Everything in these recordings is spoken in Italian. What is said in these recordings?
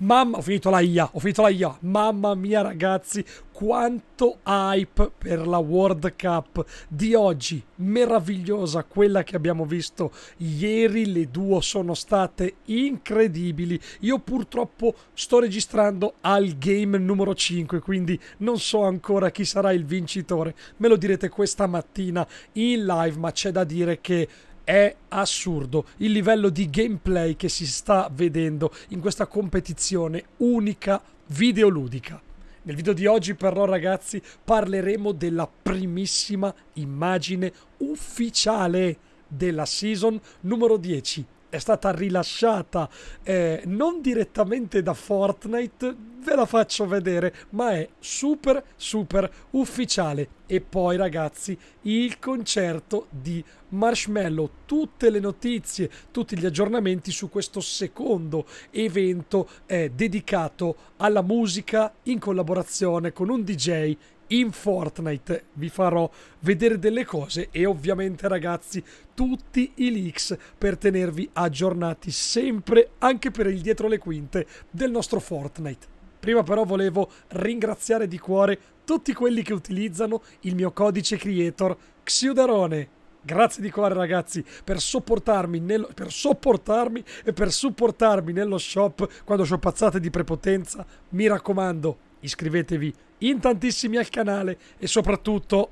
Mamma, ho finito la IA, ho finito la IA. Mamma mia ragazzi, quanto hype per la World Cup di oggi. Meravigliosa quella che abbiamo visto ieri, le due sono state incredibili. Io purtroppo sto registrando al game numero 5, quindi non so ancora chi sarà il vincitore. Me lo direte questa mattina in live, ma c'è da dire che è assurdo il livello di gameplay che si sta vedendo in questa competizione unica videoludica. Nel video di oggi però ragazzi parleremo della primissima immagine ufficiale della season numero 10. È stata rilasciata eh, non direttamente da Fortnite, ve la faccio vedere, ma è super super ufficiale. E poi ragazzi, il concerto di Marshmallow, tutte le notizie, tutti gli aggiornamenti su questo secondo evento eh, dedicato alla musica in collaborazione con un DJ in Fortnite vi farò vedere delle cose e ovviamente ragazzi tutti i leaks per tenervi aggiornati sempre anche per il dietro le quinte del nostro Fortnite. Prima però volevo ringraziare di cuore tutti quelli che utilizzano il mio codice creator Xiuderone. Grazie di cuore ragazzi per sopportarmi, nello, per sopportarmi e per supportarmi nello shop quando pazzate di prepotenza. Mi raccomando, iscrivetevi in tantissimi al canale e soprattutto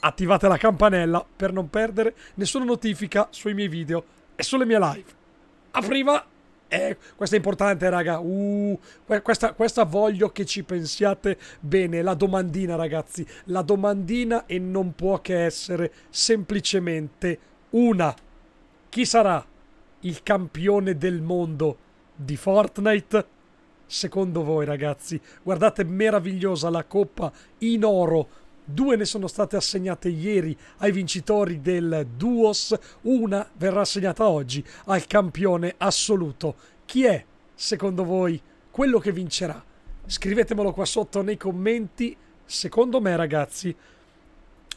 attivate la campanella per non perdere nessuna notifica sui miei video e sulle mie live. A prima! Eh, questo è importante, raga. Uh, questa, questa voglio che ci pensiate bene. La domandina, ragazzi. La domandina e non può che essere semplicemente una. Chi sarà il campione del mondo di Fortnite? Secondo voi, ragazzi? Guardate, meravigliosa la coppa in oro Due ne sono state assegnate ieri ai vincitori del Duos, una verrà assegnata oggi al campione assoluto. Chi è, secondo voi, quello che vincerà? Scrivetemelo qua sotto nei commenti. Secondo me, ragazzi,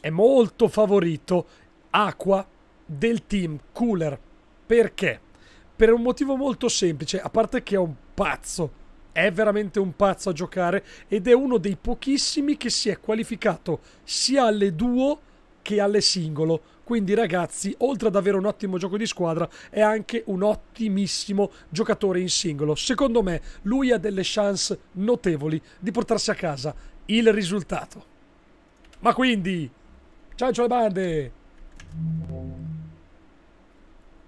è molto favorito Aqua del team Cooler. Perché? Per un motivo molto semplice, a parte che è un pazzo è veramente un pazzo a giocare ed è uno dei pochissimi che si è qualificato sia alle duo che alle singolo. Quindi ragazzi, oltre ad avere un ottimo gioco di squadra, è anche un ottimissimo giocatore in singolo. Secondo me lui ha delle chance notevoli di portarsi a casa il risultato. Ma quindi, ciao ciao le bande!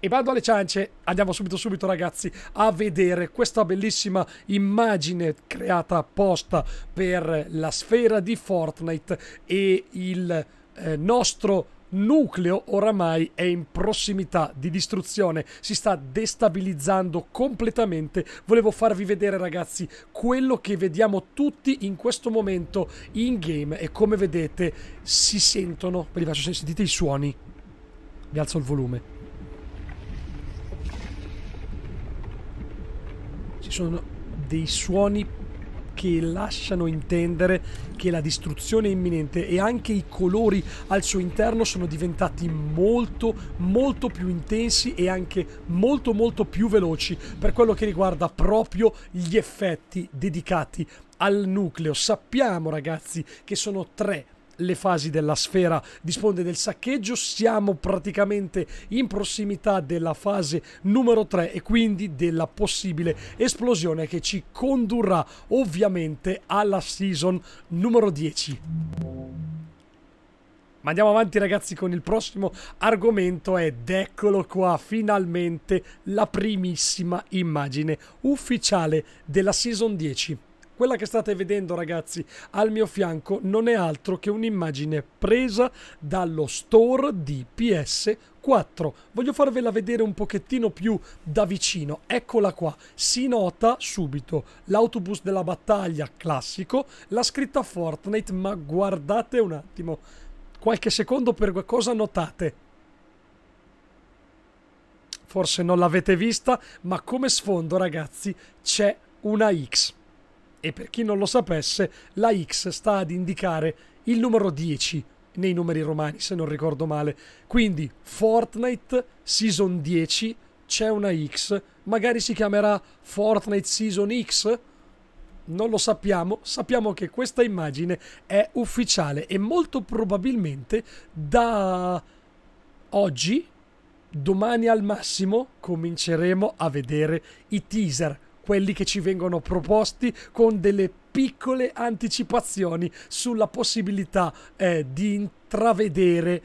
E bando alle ciance, andiamo subito subito ragazzi a vedere questa bellissima immagine creata apposta per la sfera di Fortnite e il eh, nostro nucleo oramai è in prossimità di distruzione, si sta destabilizzando completamente. Volevo farvi vedere ragazzi quello che vediamo tutti in questo momento in game e come vedete si sentono, ve li faccio sentite i suoni. Vi alzo il volume. Ci sono dei suoni che lasciano intendere che la distruzione è imminente e anche i colori al suo interno sono diventati molto molto più intensi e anche molto molto più veloci per quello che riguarda proprio gli effetti dedicati al nucleo. Sappiamo ragazzi che sono tre le fasi della sfera disponde del saccheggio, siamo praticamente in prossimità della fase numero 3 e quindi della possibile esplosione che ci condurrà ovviamente alla season numero 10. Ma andiamo avanti ragazzi con il prossimo argomento ed eccolo qua finalmente la primissima immagine ufficiale della season 10 quella che state vedendo ragazzi al mio fianco non è altro che un'immagine presa dallo store di PS 4. Voglio farvela vedere un pochettino più da vicino. Eccola qua. Si nota subito l'autobus della battaglia classico, la scritta Fortnite, ma guardate un attimo. Qualche secondo per cosa notate? Forse non l'avete vista, ma come sfondo, ragazzi, c'è una X. E per chi non lo sapesse, la X sta ad indicare il numero 10 nei numeri romani, se non ricordo male. Quindi Fortnite Season 10 c'è una X, magari si chiamerà Fortnite Season X? Non lo sappiamo, sappiamo che questa immagine è ufficiale e molto probabilmente da oggi, domani al massimo, cominceremo a vedere i teaser quelli che ci vengono proposti con delle piccole anticipazioni sulla possibilità eh, di intravedere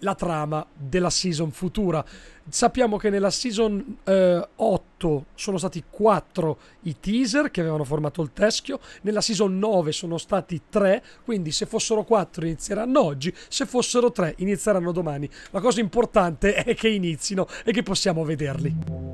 la trama della season futura. Sappiamo che nella season eh, 8 sono stati 4 i teaser che avevano formato il teschio, nella season 9 sono stati 3, quindi se fossero 4 inizieranno oggi, se fossero 3 inizieranno domani. La cosa importante è che inizino e che possiamo vederli.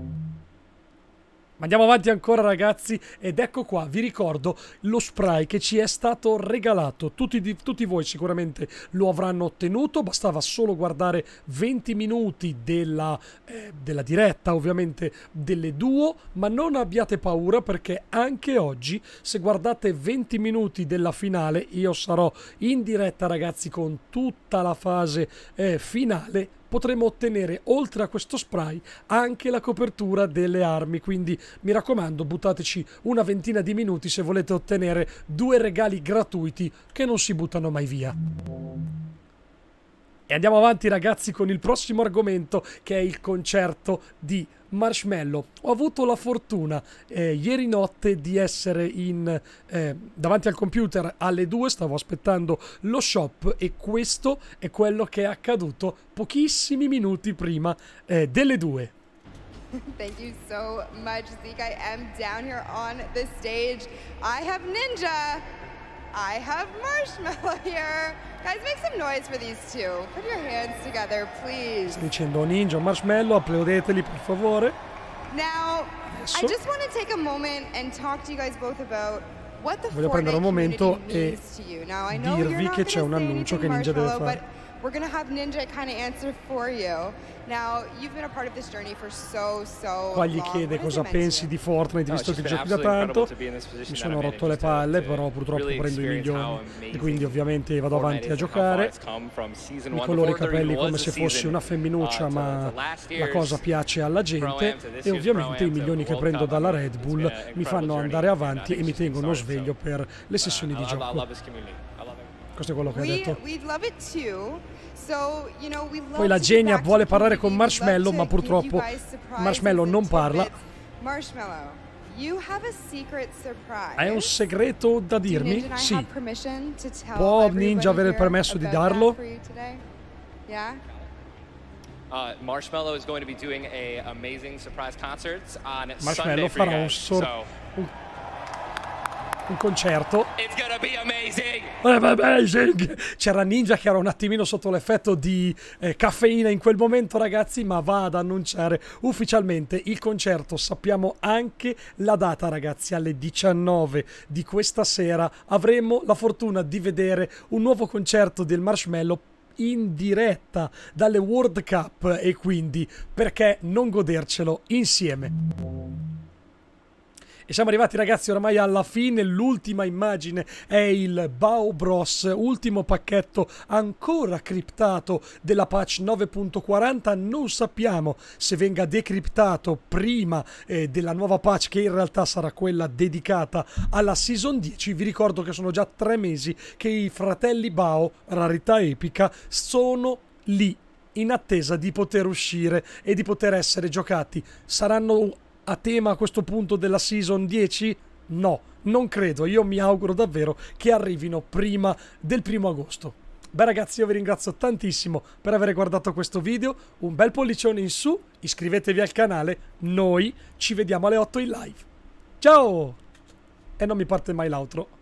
Ma andiamo avanti ancora ragazzi ed ecco qua, vi ricordo lo spray che ci è stato regalato. Tutti, tutti voi sicuramente lo avranno ottenuto, bastava solo guardare 20 minuti della, eh, della diretta ovviamente delle duo, ma non abbiate paura perché anche oggi se guardate 20 minuti della finale io sarò in diretta ragazzi con tutta la fase eh, finale potremo ottenere oltre a questo spray anche la copertura delle armi quindi mi raccomando buttateci una ventina di minuti se volete ottenere due regali gratuiti che non si buttano mai via e andiamo avanti ragazzi con il prossimo argomento che è il concerto di Marshmallow, ho avuto la fortuna eh, ieri notte di essere in, eh, davanti al computer alle 2, stavo aspettando lo shop e questo è quello che è accaduto pochissimi minuti prima eh, delle 2. Thank you so much, Zeke. I am down here on the stage. I have Ninja. I have marshmallow here. Guys, make some noise for these two. Put your hands together, please. Sto dicendo Ninja Marshmallow, applaudeteli per favore. Now, Adesso. I just want to take a moment and talk to you guys both about what the Voglio prendere un momento e dirvi che c'è un annuncio che Ninja deve fare. We're going to have Ninja kind of answer for you. Now, you've been a part of this journey for so, so Qua gli chiede cosa pensi di Fortnite, visto che giochi da tanto. Mi sono rotto le palle, però purtroppo prendo i milioni e quindi ovviamente vado avanti a giocare. Mi coloro i capelli come se fossi una femminuccia, uh, ma la cosa piace alla gente e ovviamente i milioni che prendo dalla Red Bull mi fanno andare avanti e mi tengono sveglio per le uh, sessioni di gioco. Questo è quello che ha detto. Poi la genia vuole parlare con Marshmallow, ma purtroppo Marshmallow non parla. Hai un segreto da dirmi? Sì. Può Ninja avere il permesso di darlo? Uh, Marshmallow farà un, sor- un concerto. It's gonna be amazing. Eh, amazing. C'era Ninja che era un attimino sotto l'effetto di eh, caffeina in quel momento, ragazzi, ma va ad annunciare ufficialmente il concerto. Sappiamo anche la data, ragazzi, alle 19 di questa sera avremo la fortuna di vedere un nuovo concerto del Marshmallow in diretta dalle World Cup e quindi perché non godercelo insieme. E siamo arrivati ragazzi ormai alla fine, l'ultima immagine è il Bao Bros, ultimo pacchetto ancora criptato della patch 9.40, non sappiamo se venga decriptato prima eh, della nuova patch che in realtà sarà quella dedicata alla Season 10, vi ricordo che sono già tre mesi che i fratelli Bao, rarità epica, sono lì in attesa di poter uscire e di poter essere giocati. Saranno a tema a questo punto della season 10? No, non credo. Io mi auguro davvero che arrivino prima del primo agosto. Beh ragazzi io vi ringrazio tantissimo per aver guardato questo video, un bel pollicione in su, iscrivetevi al canale, noi ci vediamo alle 8 in live. Ciao! E non mi parte mai l'altro.